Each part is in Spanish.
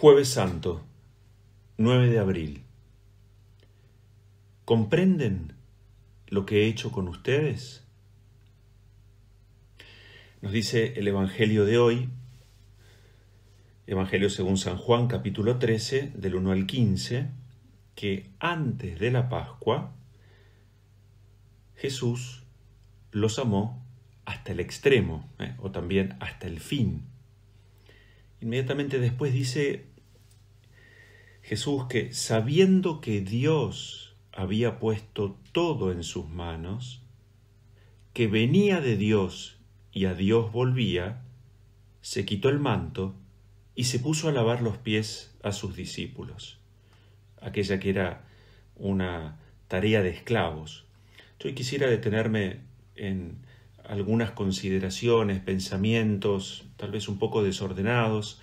Jueves Santo, 9 de abril. ¿Comprenden lo que he hecho con ustedes? Nos dice el Evangelio de hoy, Evangelio según San Juan capítulo 13, del 1 al 15, que antes de la Pascua, Jesús los amó hasta el extremo, ¿eh? o también hasta el fin Inmediatamente después dice Jesús que sabiendo que Dios había puesto todo en sus manos, que venía de Dios y a Dios volvía, se quitó el manto y se puso a lavar los pies a sus discípulos, aquella que era una tarea de esclavos. Yo quisiera detenerme en algunas consideraciones, pensamientos, tal vez un poco desordenados,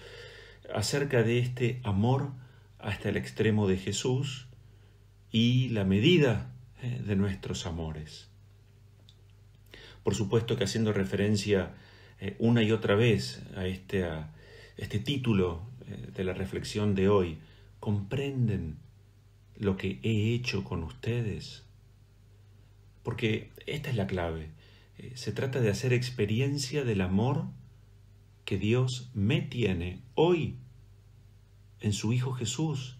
acerca de este amor hasta el extremo de Jesús y la medida eh, de nuestros amores. Por supuesto que haciendo referencia eh, una y otra vez a este, a este título eh, de la reflexión de hoy, comprenden lo que he hecho con ustedes. Porque esta es la clave. Se trata de hacer experiencia del amor que Dios me tiene hoy en su Hijo Jesús,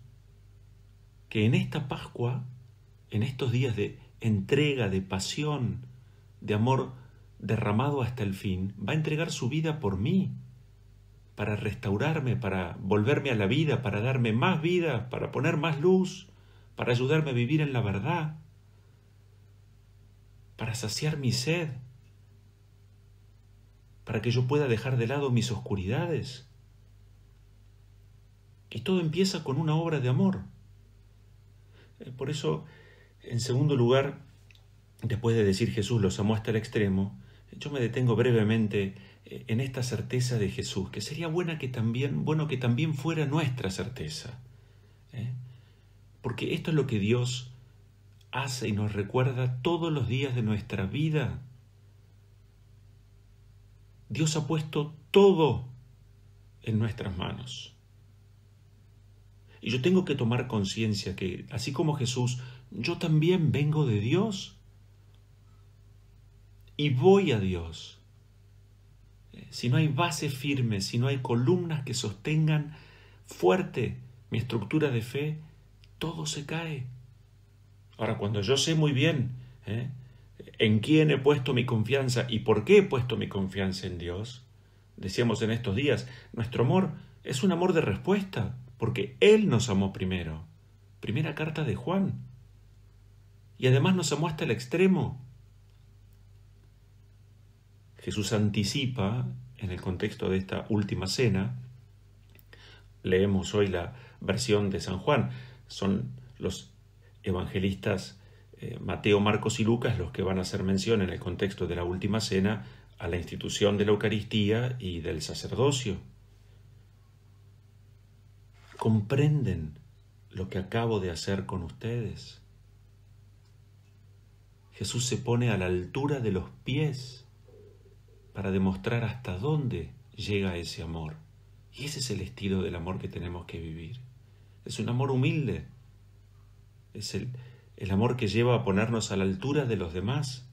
que en esta Pascua, en estos días de entrega, de pasión, de amor derramado hasta el fin, va a entregar su vida por mí, para restaurarme, para volverme a la vida, para darme más vida, para poner más luz, para ayudarme a vivir en la verdad, para saciar mi sed, para que yo pueda dejar de lado mis oscuridades. Y todo empieza con una obra de amor. Eh, por eso, en segundo lugar, después de decir Jesús los amó hasta el extremo, yo me detengo brevemente eh, en esta certeza de Jesús, que sería buena que también, bueno que también fuera nuestra certeza. ¿eh? Porque esto es lo que Dios hace y nos recuerda todos los días de nuestra vida. Dios ha puesto todo en nuestras manos. Y yo tengo que tomar conciencia que, así como Jesús, yo también vengo de Dios. Y voy a Dios. Si no hay base firme, si no hay columnas que sostengan fuerte mi estructura de fe, todo se cae. Ahora, cuando yo sé muy bien ¿eh? en quién he puesto mi confianza y por qué he puesto mi confianza en Dios. Decíamos en estos días, nuestro amor es un amor de respuesta, porque Él nos amó primero. Primera carta de Juan. Y además nos amó hasta el extremo. Jesús anticipa, en el contexto de esta última cena, leemos hoy la versión de San Juan, son los evangelistas eh, Mateo, Marcos y Lucas los que van a hacer mención en el contexto de la última cena a la institución de la Eucaristía y del sacerdocio. ¿Comprenden lo que acabo de hacer con ustedes? Jesús se pone a la altura de los pies para demostrar hasta dónde llega ese amor. Y ese es el estilo del amor que tenemos que vivir. Es un amor humilde. Es el, el amor que lleva a ponernos a la altura de los demás.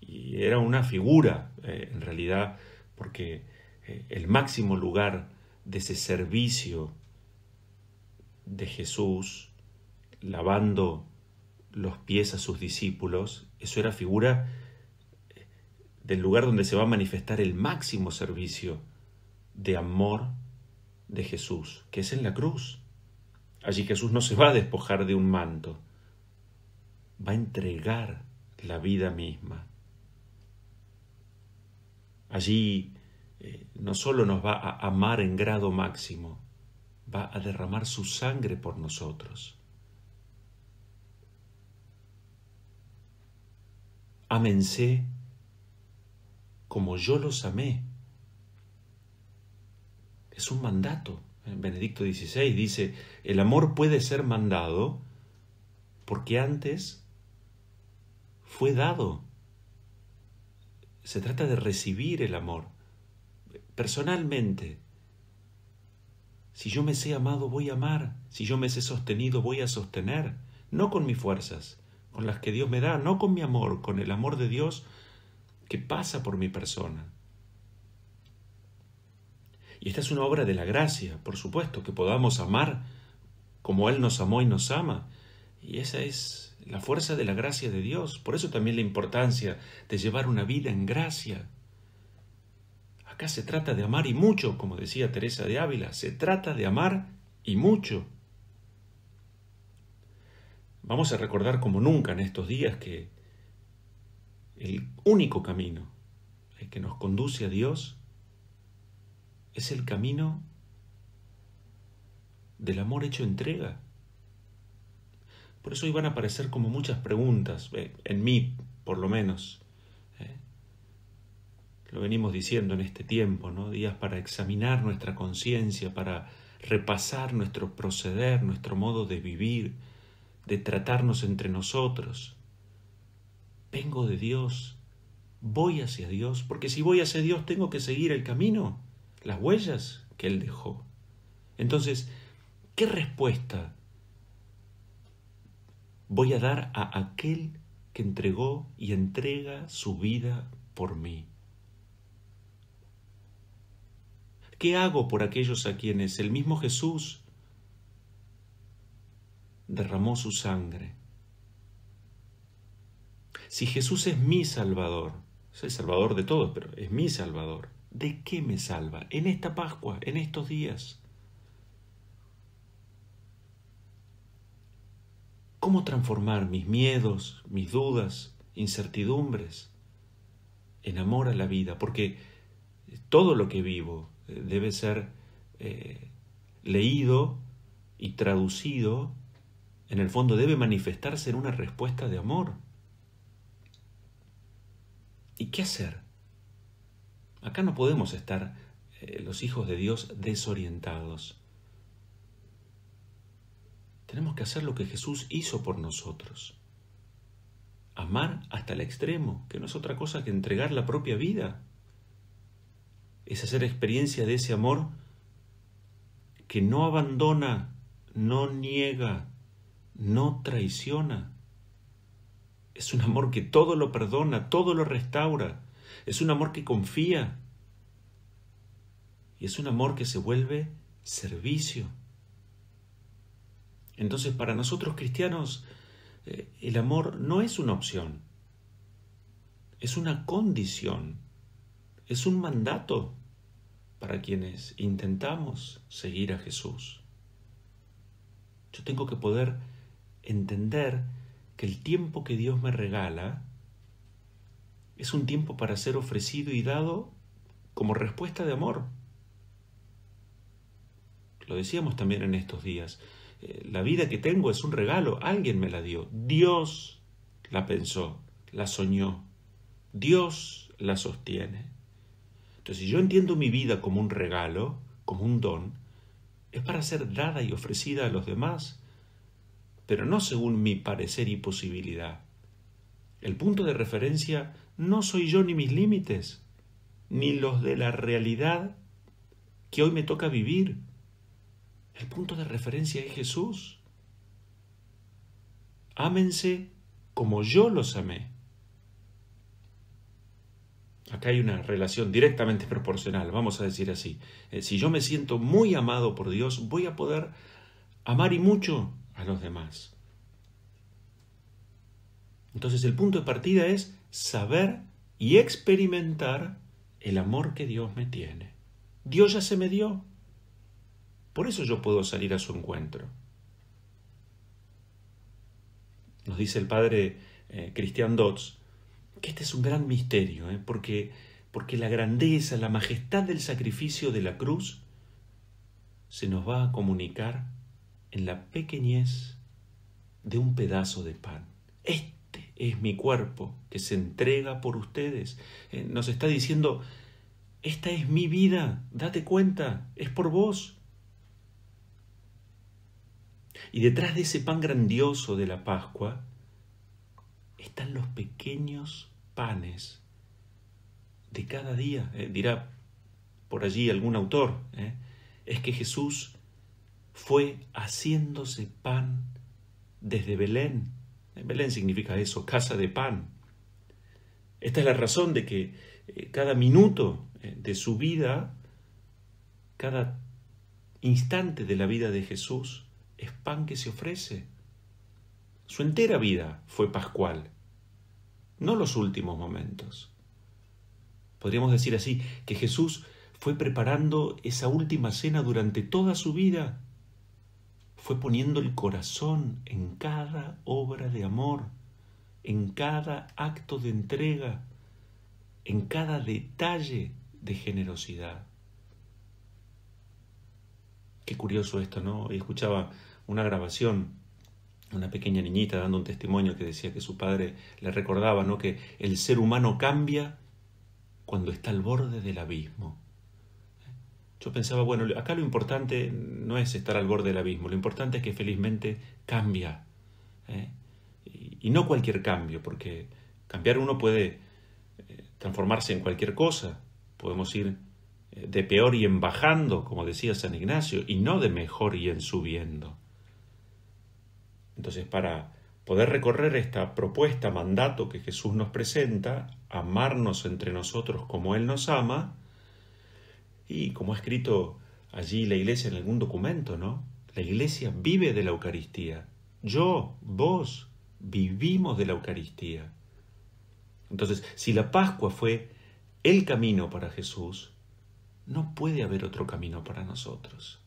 Y era una figura, eh, en realidad, porque eh, el máximo lugar de ese servicio de Jesús, lavando los pies a sus discípulos, eso era figura eh, del lugar donde se va a manifestar el máximo servicio de amor de Jesús, que es en la cruz. Allí Jesús no se va a despojar de un manto, va a entregar la vida misma. Allí eh, no solo nos va a amar en grado máximo, va a derramar su sangre por nosotros. Amense como yo los amé. Es un mandato. Benedicto 16 dice, el amor puede ser mandado porque antes fue dado. Se trata de recibir el amor. Personalmente, si yo me sé amado, voy a amar. Si yo me sé sostenido, voy a sostener. No con mis fuerzas, con las que Dios me da, no con mi amor, con el amor de Dios que pasa por mi persona. Y esta es una obra de la gracia, por supuesto, que podamos amar como Él nos amó y nos ama. Y esa es la fuerza de la gracia de Dios. Por eso también la importancia de llevar una vida en gracia. Acá se trata de amar y mucho, como decía Teresa de Ávila, se trata de amar y mucho. Vamos a recordar como nunca en estos días que el único camino, que nos conduce a Dios, es el camino del amor hecho entrega. Por eso iban a aparecer como muchas preguntas, eh, en mí por lo menos. Eh. Lo venimos diciendo en este tiempo, ¿no? Días para examinar nuestra conciencia, para repasar nuestro proceder, nuestro modo de vivir, de tratarnos entre nosotros. Vengo de Dios, voy hacia Dios, porque si voy hacia Dios tengo que seguir el camino las huellas que él dejó. Entonces, ¿qué respuesta voy a dar a aquel que entregó y entrega su vida por mí? ¿Qué hago por aquellos a quienes el mismo Jesús derramó su sangre? Si Jesús es mi Salvador, es Salvador de todos, pero es mi Salvador, ¿De qué me salva? En esta Pascua, en estos días. ¿Cómo transformar mis miedos, mis dudas, incertidumbres en amor a la vida? Porque todo lo que vivo eh, debe ser eh, leído y traducido, en el fondo debe manifestarse en una respuesta de amor. ¿Y qué hacer? Acá no podemos estar eh, los hijos de Dios desorientados. Tenemos que hacer lo que Jesús hizo por nosotros. Amar hasta el extremo, que no es otra cosa que entregar la propia vida. Es hacer experiencia de ese amor que no abandona, no niega, no traiciona. Es un amor que todo lo perdona, todo lo restaura, es un amor que confía. Y es un amor que se vuelve servicio. Entonces, para nosotros cristianos, eh, el amor no es una opción, es una condición, es un mandato para quienes intentamos seguir a Jesús. Yo tengo que poder entender que el tiempo que Dios me regala es un tiempo para ser ofrecido y dado como respuesta de amor. Lo decíamos también en estos días. Eh, la vida que tengo es un regalo, alguien me la dio. Dios la pensó, la soñó. Dios la sostiene. Entonces, si yo entiendo mi vida como un regalo, como un don, es para ser dada y ofrecida a los demás, pero no según mi parecer y posibilidad. El punto de referencia no soy yo ni mis límites, ni los de la realidad que hoy me toca vivir. El punto de referencia es Jesús. Ámense como yo los amé. Acá hay una relación directamente proporcional, vamos a decir así. Eh, si yo me siento muy amado por Dios, voy a poder amar y mucho a los demás. Entonces el punto de partida es saber y experimentar el amor que Dios me tiene. Dios ya se me dio. Por eso yo puedo salir a su encuentro. Nos dice el padre eh, Christian Dodds que este es un gran misterio, ¿eh? porque, porque la grandeza, la majestad del sacrificio de la cruz se nos va a comunicar en la pequeñez de un pedazo de pan es mi cuerpo que se entrega por ustedes. Eh, nos está diciendo, esta es mi vida, date cuenta, es por vos. Y detrás de ese pan grandioso de la Pascua están los pequeños panes de cada día, eh, dirá por allí algún autor, eh, es que Jesús fue haciéndose pan desde Belén Belén significa eso, casa de pan. Esta es la razón de que eh, cada minuto eh, de su vida, cada instante de la vida de Jesús es pan que se ofrece. Su entera vida fue pascual, no los últimos momentos. Podríamos decir así que Jesús fue preparando esa última cena durante toda su vida fue poniendo el corazón en cada obra de amor, en cada acto de entrega, en cada detalle de generosidad. Qué curioso esto, ¿no? Y escuchaba una grabación, una pequeña niñita dando un testimonio que decía que su padre le recordaba, ¿no? Que el ser humano cambia cuando está al borde del abismo. Yo pensaba, bueno, acá lo importante no es estar al borde del abismo, lo importante es que felizmente cambia. ¿eh? Y, no cualquier cambio, porque cambiar uno puede eh, transformarse en cualquier cosa. Podemos ir eh, de peor y en bajando, como decía San Ignacio, y no de mejor y en subiendo. Entonces, para poder recorrer esta propuesta, mandato que Jesús nos presenta, amarnos entre nosotros como Él nos ama, y como ha escrito allí la iglesia en algún documento, ¿no? La iglesia vive de la Eucaristía. Yo, vos, vivimos de la Eucaristía. Entonces, si la Pascua fue el camino para Jesús, no puede haber otro camino para nosotros.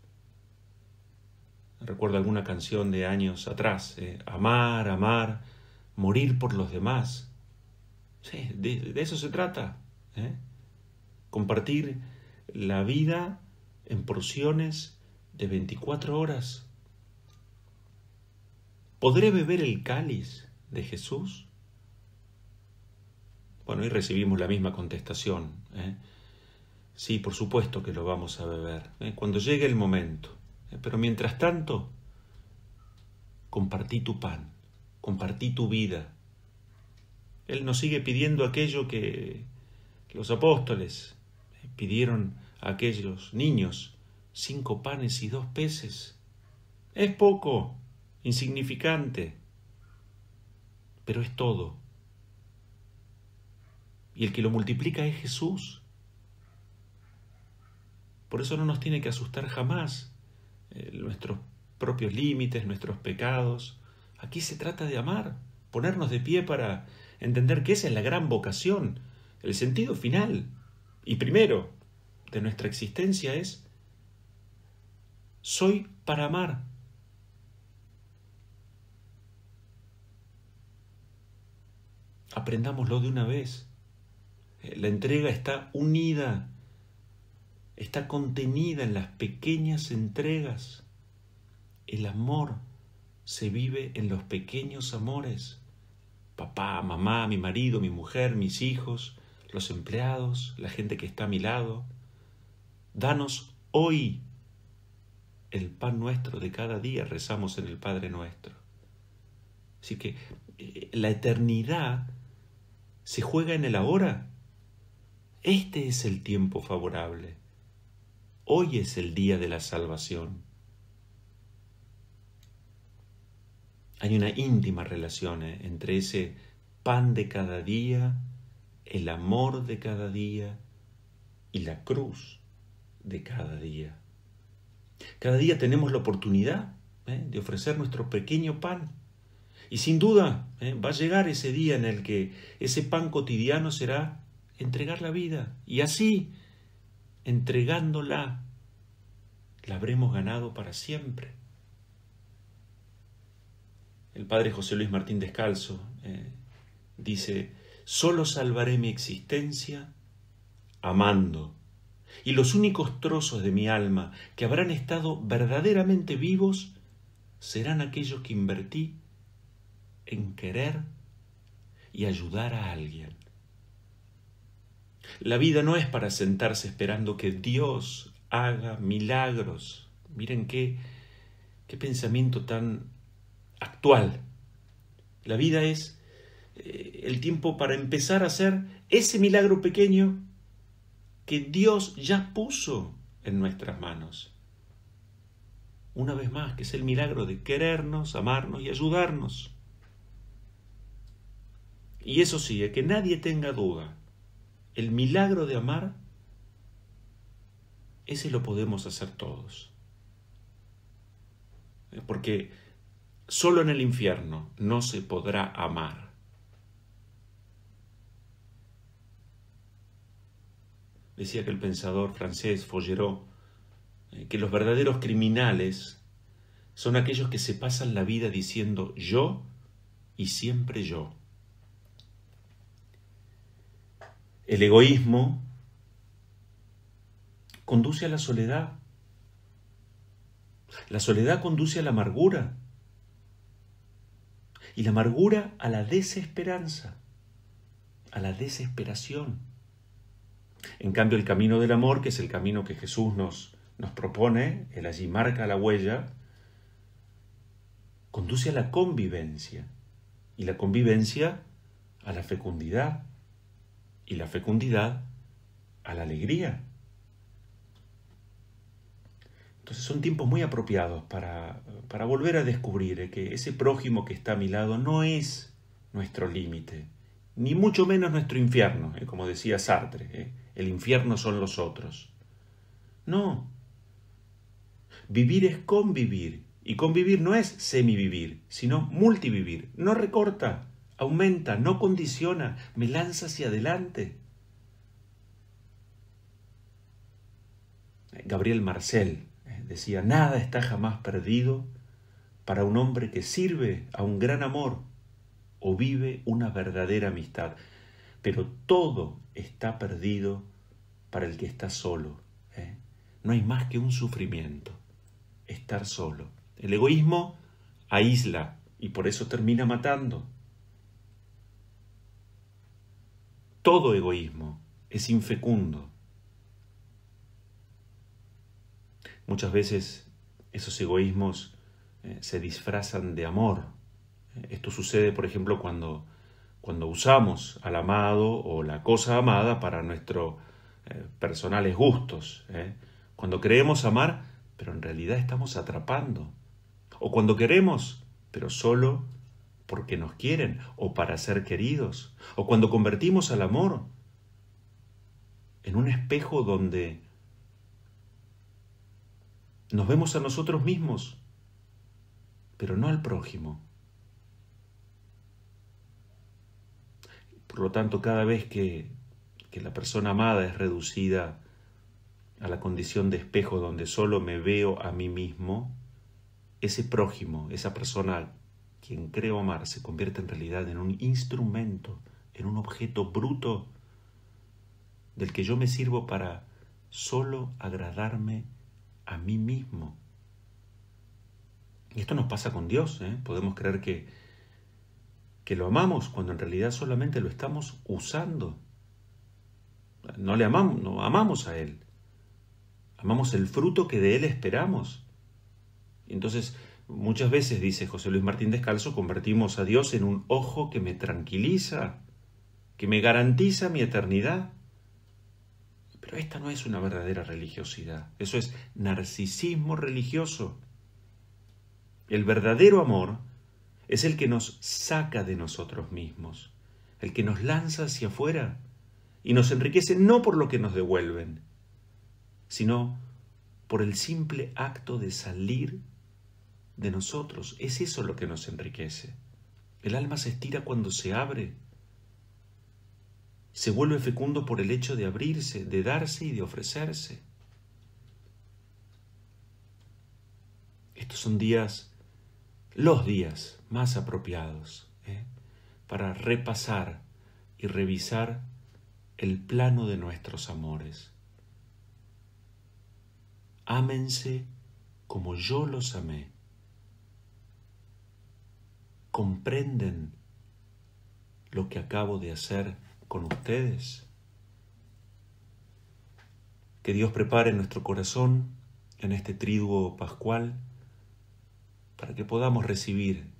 Recuerdo alguna canción de años atrás, eh, amar, amar, morir por los demás. Sí, de, de eso se trata. ¿eh? Compartir la vida en porciones de 24 horas. ¿Podré beber el cáliz de Jesús? Bueno, y recibimos la misma contestación. ¿eh? Sí, por supuesto que lo vamos a beber, ¿eh? cuando llegue el momento. ¿eh? Pero mientras tanto, compartí tu pan, compartí tu vida. Él nos sigue pidiendo aquello que los apóstoles pidieron a aquellos niños cinco panes y dos peces. Es poco, insignificante, pero es todo. Y el que lo multiplica es Jesús. Por eso no nos tiene que asustar jamás eh, nuestros propios límites, nuestros pecados. Aquí se trata de amar, ponernos de pie para entender que esa es la gran vocación, el sentido final y primero de nuestra existencia es, soy para amar. Aprendámoslo de una vez. Eh, la entrega está unida, está contenida en las pequeñas entregas. El amor se vive en los pequeños amores. Papá, mamá, mi marido, mi mujer, mis hijos, los empleados, la gente que está a mi lado. Danos hoy el pan nuestro de cada día, rezamos en el Padre nuestro. Así que eh, la eternidad se juega en el ahora. Este es el tiempo favorable. Hoy es el día de la salvación. Hay una íntima relación eh, entre ese pan de cada día el amor de cada día y la cruz de cada día. Cada día tenemos la oportunidad ¿eh? de ofrecer nuestro pequeño pan. Y sin duda ¿eh? va a llegar ese día en el que ese pan cotidiano será entregar la vida. Y así, entregándola, la habremos ganado para siempre. El padre José Luis Martín Descalzo ¿eh? dice, Solo salvaré mi existencia amando. Y los únicos trozos de mi alma que habrán estado verdaderamente vivos serán aquellos que invertí en querer y ayudar a alguien. La vida no es para sentarse esperando que Dios haga milagros. Miren qué, qué pensamiento tan actual. La vida es eh, el tiempo para empezar a hacer ese milagro pequeño que Dios ya puso en nuestras manos. Una vez más, que es el milagro de querernos, amarnos y ayudarnos. Y eso sí, que nadie tenga duda, el milagro de amar, ese lo podemos hacer todos. Porque solo en el infierno no se podrá amar. decía el pensador francés Follereau, eh, que los verdaderos criminales son aquellos que se pasan la vida diciendo yo y siempre yo. El egoísmo conduce a la soledad. La soledad conduce a la amargura. Y la amargura a la desesperanza, a la desesperación. En cambio, el camino del amor, que es el camino que Jesús nos, nos propone, Él allí marca la huella, conduce a la convivencia y la convivencia a la fecundidad y la fecundidad a la alegría. Entonces son tiempos muy apropiados para, para volver a descubrir eh, que ese prójimo que está a mi lado no es nuestro límite, ni mucho menos nuestro infierno, eh, como decía Sartre. Eh el infierno son los otros. No. Vivir es convivir, y convivir no es semivivir, sino multivivir. No recorta, aumenta, no condiciona, me lanza hacia adelante. Eh, Gabriel Marcel eh, decía, nada está jamás perdido para un hombre que sirve a un gran amor o vive una verdadera amistad, pero todo está perdido para el que está solo. ¿eh? No hay más que un sufrimiento, estar solo. El egoísmo aísla y por eso termina matando. Todo egoísmo es infecundo. Muchas veces esos egoísmos eh, se disfrazan de amor. Esto sucede, por ejemplo, cuando cuando usamos al amado o la cosa amada para nuestros eh, personales gustos, ¿eh? cuando creemos amar, pero en realidad estamos atrapando, o cuando queremos, pero solo porque nos quieren o para ser queridos, o cuando convertimos al amor en un espejo donde nos vemos a nosotros mismos, pero no al prójimo. Por lo tanto, cada vez que, que la persona amada es reducida a la condición de espejo donde solo me veo a mí mismo, ese prójimo, esa persona quien creo amar, se convierte en realidad en un instrumento, en un objeto bruto del que yo me sirvo para solo agradarme a mí mismo. Y esto nos pasa con Dios, ¿eh? podemos creer que que lo amamos cuando en realidad solamente lo estamos usando. No le amamos, no amamos a Él. Amamos el fruto que de Él esperamos. Entonces, muchas veces, dice José Luis Martín Descalzo, convertimos a Dios en un ojo que me tranquiliza, que me garantiza mi eternidad. Pero esta no es una verdadera religiosidad, eso es narcisismo religioso. El verdadero amor es el que nos saca de nosotros mismos, el que nos lanza hacia afuera y nos enriquece no por lo que nos devuelven, sino por el simple acto de salir de nosotros. Es eso lo que nos enriquece. El alma se estira cuando se abre. Se vuelve fecundo por el hecho de abrirse, de darse y de ofrecerse. Estos son días, los días más apropiados ¿eh? para repasar y revisar el plano de nuestros amores. Ámense como yo los amé. ¿Comprenden lo que acabo de hacer con ustedes? Que Dios prepare nuestro corazón en este triduo pascual para que podamos recibir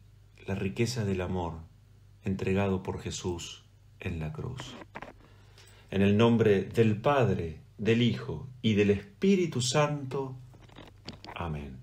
la riqueza del amor entregado por Jesús en la cruz. En el nombre del Padre, del Hijo y del Espíritu Santo. Amén.